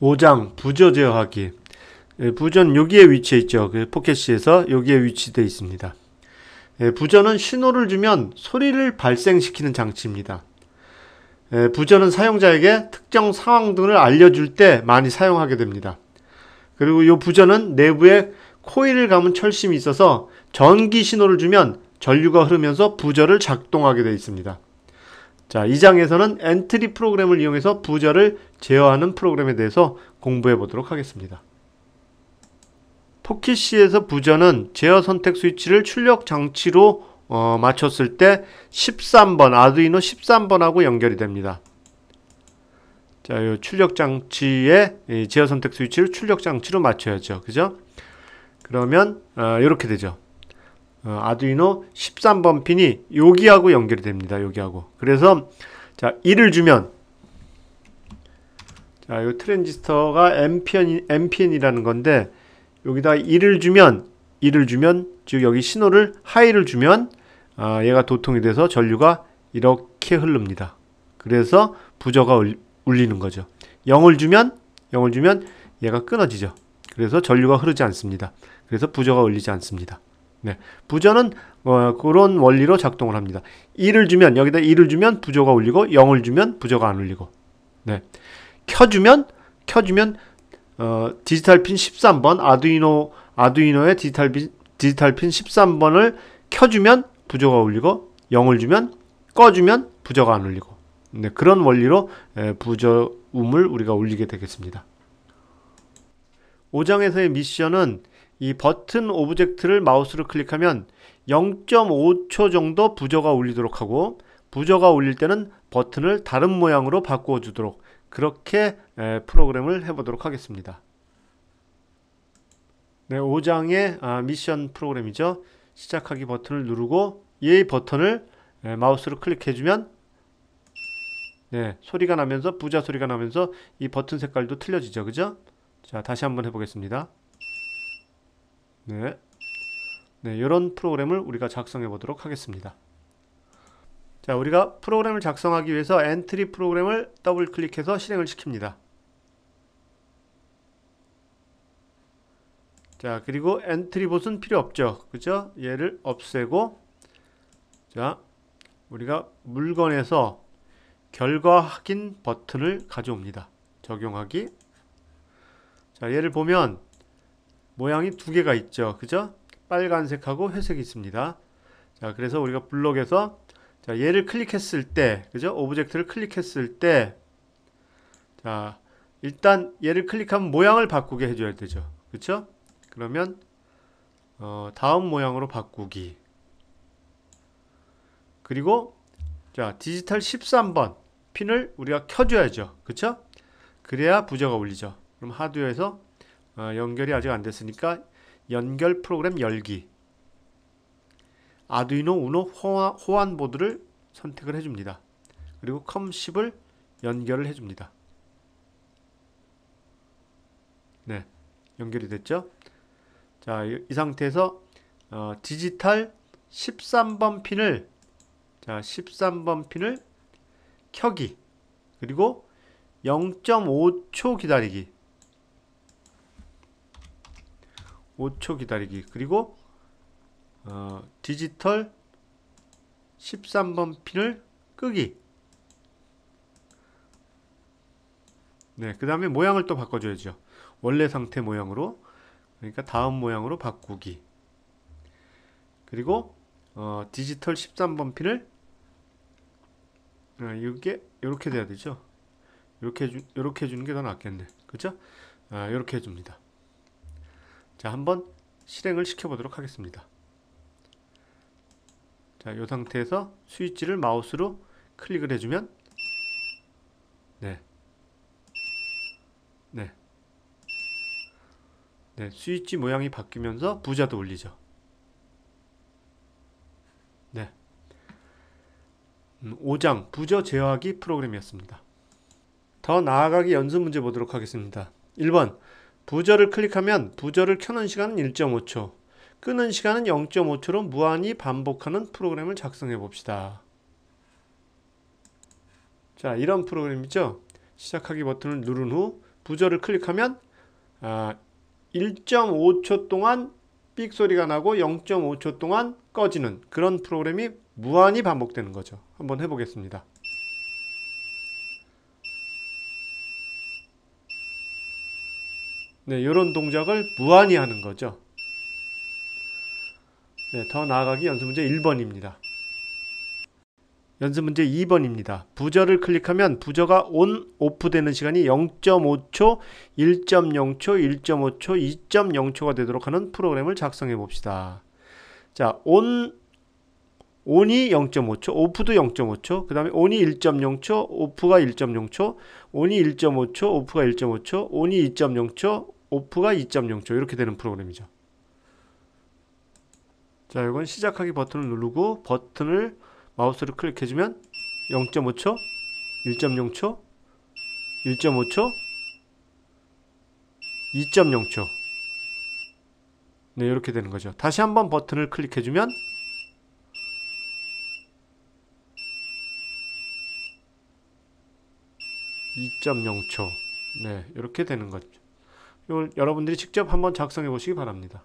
5장 부저 제어하기 예, 부저는 여기에 위치해 있죠. 그 포켓시에서 여기에 위치되어 있습니다. 예, 부저는 신호를 주면 소리를 발생시키는 장치입니다. 예, 부저는 사용자에게 특정 상황 등을 알려줄 때 많이 사용하게 됩니다. 그리고 이부저는 내부에 코일을 감은 철심이 있어서 전기 신호를 주면 전류가 흐르면서 부저를 작동하게 되어 있습니다. 자, 이 장에서는 엔트리 프로그램을 이용해서 부자를 제어하는 프로그램에 대해서 공부해 보도록 하겠습니다. 포키시에서 부저는 제어 선택 스위치를 출력 장치로 어, 맞췄을 때 13번 아두이노 13번하고 연결이 됩니다. 자, 이 출력 장치에 제어 선택 스위치를 출력 장치로 맞춰야죠. 그죠? 그러면 이렇게 어, 되죠. 어, 아두이노 13번 핀이 여기하고 연결이 됩니다. 여기하고. 그래서 자 1을 주면 자, 이 트랜지스터가 엠 p n 엠피언이라는 건데 여기다 1을 주면 1을 주면 즉 여기 신호를 하이를 주면 아, 얘가 도통이 돼서 전류가 이렇게 흐릅니다. 그래서 부저가 울리는 거죠. 0을 주면 0을 주면 얘가 끊어지죠. 그래서 전류가 흐르지 않습니다. 그래서 부저가 울리지 않습니다. 네, 부전은 어, 그런 원리로 작동을 합니다. 1을 주면 여기다 1을 주면 부조가 울리고 0을 주면 부조가 안울리고 네. 켜주면 켜주면 어, 디지털 핀 13번 아두이노 아두이노의 디지털 핀, 디지털 핀 13번을 켜주면 부조가 울리고 0을 주면 꺼주면 부저가 안울리고 네, 그런 원리로 부저음을 우리가 울리게 되겠습니다. 5장에서의 미션은 이 버튼 오브젝트를 마우스로 클릭하면 0.5초 정도 부저가 울리도록 하고 부저가 울릴 때는 버튼을 다른 모양으로 바꾸어 주도록 그렇게 프로그램을 해보도록 하겠습니다. 네, 5장의 아, 미션 프로그램이죠. 시작하기 버튼을 누르고 이 버튼을 마우스로 클릭해주면 네, 소리가 나면서 부자 소리가 나면서 이 버튼 색깔도 틀려지죠. 그죠? 자, 다시 한번 해보겠습니다. 네. 네, 이런 프로그램을 우리가 작성해 보도록 하겠습니다. 자, 우리가 프로그램을 작성하기 위해서 엔트리 프로그램을 더블 클릭해서 실행을 시킵니다. 자, 그리고 엔트리 봇은 필요 없죠. 그죠? 얘를 없애고 자, 우리가 물건에서 결과 확인 버튼을 가져옵니다. 적용하기 자, 얘를 보면 모양이 두 개가 있죠. 그죠? 빨간색하고 회색이 있습니다. 자, 그래서 우리가 블록에서 자, 얘를 클릭했을 때, 그죠? 오브젝트를 클릭했을 때, 자, 일단 얘를 클릭하면 모양을 바꾸게 해줘야 되죠. 그쵸? 그러면, 어, 다음 모양으로 바꾸기. 그리고, 자, 디지털 13번 핀을 우리가 켜줘야죠. 그쵸? 그래야 부저가 울리죠. 그럼 하드웨어에서 어, 연결이 아직 안 됐으니까 연결 프로그램 열기 아두이노 우노 호환 보드를 선택을 해줍니다. 그리고 컴10을 연결을 해줍니다. 네, 연결이 됐죠? 자, 이, 상태에서 어, 디지털 13번 핀을 자, 13번 핀을 켜기 그리고 0.5초 기다리기 5초 기다리기 그리고 어, 디지털 13번 핀을 끄기 네, 그 다음에 모양을 또 바꿔줘야죠. 원래 상태 모양으로 그러니까 다음 모양으로 바꾸기 그리고 어, 디지털 13번 핀을 어, 이게 이렇게 돼야 되죠. 이렇게 해주, 이렇게 해주는 게 더 낫겠네. 그죠? 아, 이렇게 해줍니다. 자 한번 실행을 시켜 보도록 하겠습니다 자이 상태에서 스위치를 마우스로 클릭을 해주면 네. 네. 네, 스위치 모양이 바뀌면서 부자도 올리죠. 네. 음, 5장 부저 제어하기 프로그램이었습니다. 더 나아가기 연습 문제 보도록 하겠습니다. 1번 부저를 클릭하면 부저를 켜는 시간은 1.5초, 끄는 시간은 0.5초로 무한히 반복하는 프로그램을 작성해 봅시다. 자 이런 프로그램이죠. 시작하기 버튼을 누른 후부저를 클릭하면 아, 1.5초 동안 삑 소리가 나고 0.5초 동안 꺼지는 그런 프로그램이 무한히 반복되는 거죠. 한번 해보겠습니다. 네, 이런 동작을 무한히 하는 거죠. 네, 더 나아가기 연습 문제 1번입니다. 연습 문제 2번입니다. 부저를 클릭하면 부저가 온, 오프 되는 시간이 0.5초, 1.0초, 1.5초, 2.0초가 되도록 하는 프로그램을 작성해 봅시다. 자, 온, 온이 0.5초, 오프도 0.5초, 그 다음에 온이 1.0초, 오프가 1.0초, 온이 1.5초, 오프가 1.5초, 온이 2.0초, 오프가 2.0초 이렇게 되는 프로그램이죠 자 이건 시작하기 버튼을 누르고 버튼을 마우스를 클릭해주면 0.5초 1.0초 1.5초 2.0초 네 이렇게 되는 거죠 다시 한번 버튼을 클릭해주면 (2.0초) 네 이렇게 되는 거죠 이걸 여러분들이 직접 한번 작성해 보시기 바랍니다.